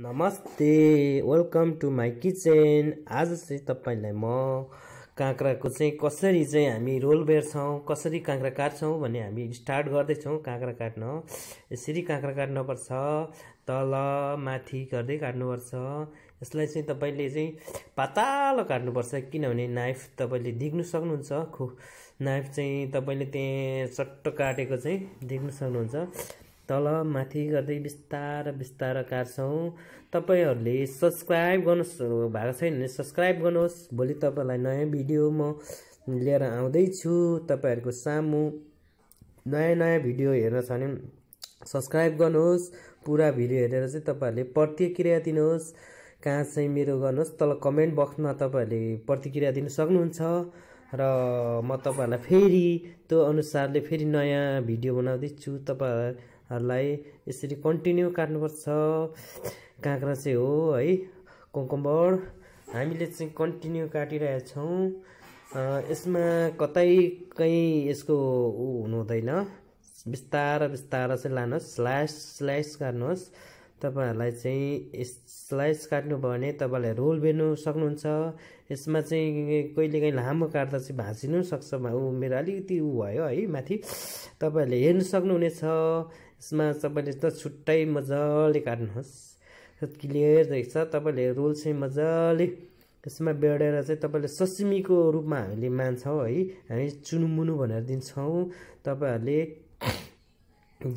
नमस्ते welcome to my kitchen आज चाहिँ तपाईँलाई म काँक्राको चाहिँ कसरी चाहिँ हामी रोल बेर्छौँ कसरी काँक्रा काट्छौँ भने हामी स्टार्ट गर्दैछौँ काँक्रा काट्न यसरी काँक्रा काट्नुपर्छ तल माथि गर्दै काट्नुपर्छ यसलाई चाहिँ तपाईँले चाहिँ पातालो काट्नुपर्छ किनभने नाइफ तपाईँले देख्नु सक्नुहुन्छ खु नाइफ चाहिँ तपाईँले त्यहाँ चट्ट काटेको चाहिँ देख्न सक्नुहुन्छ तल माथि गर्दै बिस्तार बिस्तार काट्छौँ तपाईँहरूले सब्सक्राइब गर्नु भएको छैन भने सब्सक्राइब गर्नुहोस् भोलि तपाईँलाई नयाँ भिडियो म लिएर आउँदैछु तपाईँहरूको सामु नयाँ नयाँ भिडियो हेर्न छ भने सब्सक्राइब गर्नुहोस् पुरा भिडियो हेरेर चाहिँ तपाईँहरूले प्रतिक्रिया दिनुहोस् कहाँ चाहिँ मेरो गर्नुहोस् तल कमेन्ट बक्समा तपाईँहरूले प्रतिक्रिया दिनु सक्नुहुन्छ र म तपाईँहरूलाई फेरि त्यो अनुसारले फेरि नयाँ भिडियो बनाउँदैछु तपाईँहरू हरूलाई यसरी कन्टिन्यू काट्नुपर्छ काँक्रा चाहिँ हो है कोकम्बर हामीले चाहिँ कन्टिन्यू काटिरहेछौँ यसमा कतै कहीँ यसको ऊ हुनुहुँदैन बिस्तार बिस्तारो चाहिँ लानुहोस् स्लाइस स्लाइस काट्नुहोस् तपाईँहरूलाई चाहिँ स्लाइस काट्नुभयो भने तपाईँले रोल बेर्नु सक्नुहुन्छ यसमा चाहिँ कहिलेकाहीँ लामो काट्दा चाहिँ भाँचिनु सक्छ ऊ मेरो अलिकति ऊ भयो है माथि तपाईँहरूले हेर्नु सक्नुहुनेछ यसमा तपाईँले त छुट्टै मजाले काट्नुहोस् क्लियर रहेछ तपाईँले रोल चाहिँ मजाले यसमा बेडेर चाहिँ तपाईँले ससिमीको रूपमा हामीले मान्छौँ है हामी चुनुमुनु भनेर दिन्छौँ तपाईँहरूले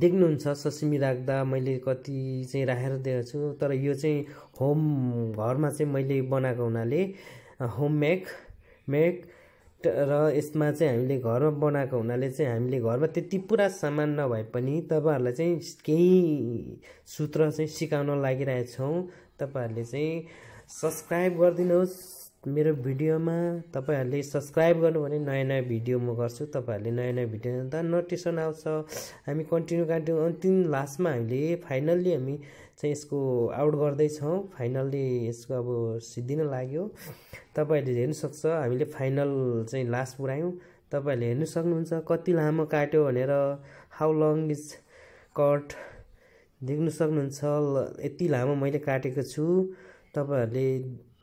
देख्नुहुन्छ ससिमी राख्दा मैले कति चाहिँ राखेर दिएको छु तर यो चाहिँ होम घरमा चाहिँ मैले बनाएको हुनाले होम मेक मेक र यसमा चाहिँ हामीले घरमा बनाएको हुनाले चाहिँ हामीले घरमा त्यति पुरा सामान नभए पनि तपाईँहरूलाई चाहिँ केही सूत्र चाहिँ सिकाउन लागिरहेछौँ तपाईँहरूले चाहिँ सब्सक्राइब गरिदिनुहोस् मेरो भिडियोमा तपाईँहरूले सब्सक्राइब गर्नु भने नयाँ नयाँ भिडियो म गर्छु तपाईँहरूले नयाँ नयाँ भिडियो हेर्दा नोटिसन आउँछ हामी कन्टिन्यू कन्टिन्यू अन्तिम लास्टमा हामीले फाइनल्ली हामी चाहिँ यसको आउट गर्दैछौँ फाइनल्ली यसको अब सिद्धिन लाग्यो तपाईँहरूले सक्छ हामीले फाइनल चाहिँ लास्ट पुऱ्यायौँ तपाईँहरूले हेर्नु सक्नुहुन्छ कति लामो काट्यो भनेर हाउ लङ इज कट देख्नु सक्नुहुन्छ यति लामो मैले काटेको छु तपाईँहरूले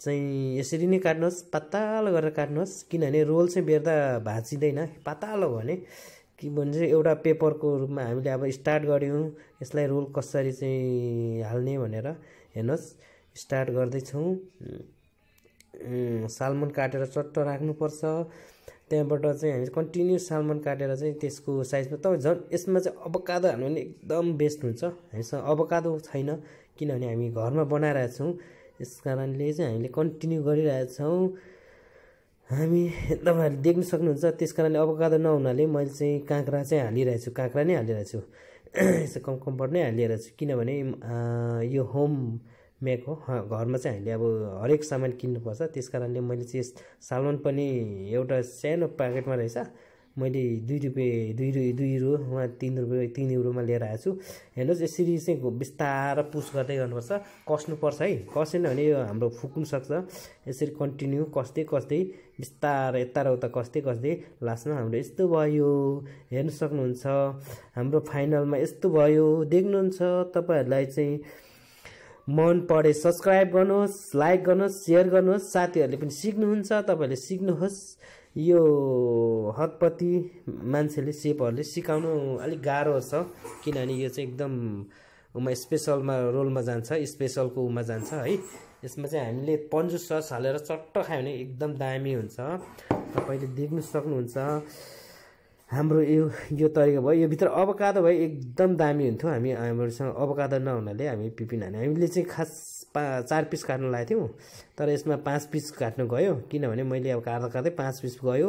चाहिँ यसरी नै काट्नुहोस् पातालो गरेर काट्नुहोस् किनभने रोल चाहिँ बेर्दा भाँचिँदैन पातालो भने कि भन्छ एउटा पेपरको रूपमा हामीले अब स्टार्ट गऱ्यौँ यसलाई रोल कसरी चाहिँ हाल्ने भनेर हेर्नुहोस् स्टार्ट गर्दैछौँ सालमन काटेर चट्ट राख्नुपर्छ त्यहाँबाट चाहिँ हामी कन्टिन्यू सालमन काटेर चाहिँ त्यसको साइजमा तपाईँ झन् यसमा चाहिँ अबकादो हाल्नु भने एकदम बेस्ट हुन्छ हामीसँग अबकादो छैन किनभने हामी घरमा बनाइरहेछौँ यस कारणले चाहिँ हामीले कन्टिन्यू गरिरहेछौँ हामी तपाईँहरूले देख्न सक्नुहुन्छ त्यस कारणले अवकादो नहुनाले मैले चाहिँ काँक्रा चाहिँ हालिरहेछु काँक्रा नै हालिरहेछु यसो कम कम्फर्ट नै हालिरहेछु किनभने यो होम मेक हो घरमा चाहिँ हामीले अब हरेक सामान किन्नुपर्छ त्यस कारणले मैले चाहिँ सालमन पनि एउटा सानो प्याकेटमा रहेछ मैले दुई रुपियाँ दुई रु दुई रु उहाँ तिन रुपियाँ तिन युरोमा लिएर आएको छु हेर्नुहोस् यसरी चाहिँ बिस्तार पुस गर्दै गर्नुपर्छ कस्नुपर्छ है कसेन भने यो हाम्रो फुक्नु सक्छ यसरी कन्टिन्यू कस्दै कस्दै बिस्तारै यता र उता कस्दै कस्दै लास्टमा हाम्रो यस्तो भयो हेर्नु सक्नुहुन्छ हाम्रो फाइनलमा यस्तो भयो देख्नुहुन्छ तपाईँहरूलाई चाहिँ मन परे सब्सक्राइब गर्नुहोस् लाइक गर्नुहोस् सेयर गर्नुहोस् साथीहरूले पनि सिक्नुहुन्छ तपाईँहरूले सिक्नुहोस् यो हतपति मान्छेले सेपहरूले सिकाउनु अलिक गाह्रो छ किनभने यो चाहिँ एकदम उमा स्पेसलमा रोलमा जान्छ स्पेसलको उमा जान्छ है यसमा चाहिँ हामीले पन्जु सस हालेर चट्ट खायो भने एकदम दामी हुन्छ तपाईँले देख्नु सक्नुहुन्छ हाम्रो यो यो तरिका भयो यो भित्र अबकादो भयो एकदम दामी हुन्थ्यो हामी हाम्रोसँग अबकादो नहुनाले हामी पिपिन हाने हामीले चाहिँ खास पा चार पिस काट्नु लागेको थियौँ तर यसमा पाँच पिस काट्नु गयो किनभने मैले अब काट्दा काट्दै पाँच पिस गयो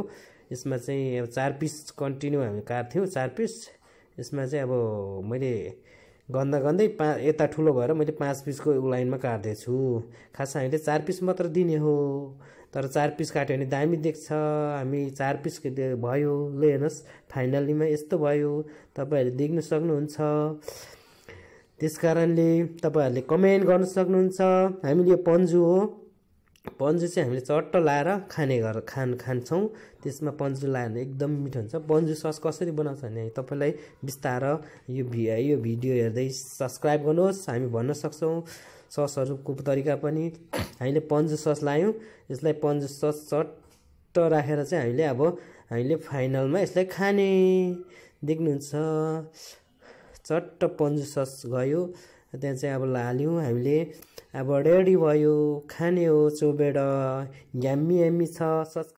यसमा चाहिँ अब चार पिस कन्टिन्यू हामी काट्थ्यौँ चार पिस यसमा चाहिँ अब मैले गन्दा गन्दै पा यता ठुलो भएर मैले पाँच पिसको लाइनमा काट्दैछु खास हामीले चार पिस मात्र दिने हो तर चार पिस काट्यो भने दामी देख्छ हामी चार पिस भयो ल हेर्नुहोस् फाइनलीमा यस्तो भयो तपाईँहरूले देख्न सक्नुहुन्छ त्यस कारणले तपाईँहरूले कमेन्ट गर्न सक्नुहुन्छ हामीले यो पन्जु हो पन्जु चाहिँ हामीले चट्ट लाएर खाने गर खान खान्छौँ त्यसमा पन्जु लायो भने एकदम मिठो हुन्छ पन्जु सस कसरी बनाउँछ भने तपाईँलाई बिस्तारै यो भि यो भिडियो हेर्दै सब्सक्राइब गर्नुहोस् हामी भन्न सक्छौँ ससहरूको तरिका पनि हामीले पन्जु सस लायौँ यसलाई पन्जु सस चट्ट राखेर चाहिँ हामीले अब हामीले फाइनलमा यसलाई खाने देख्नुहुन्छ चट्ट पन्जु सस गयो त्यहाँ चाहिँ अब हाल्यौँ हामीले अब रेडी भयो खाने हो चोबेर यम्मी यम्मी छ सस्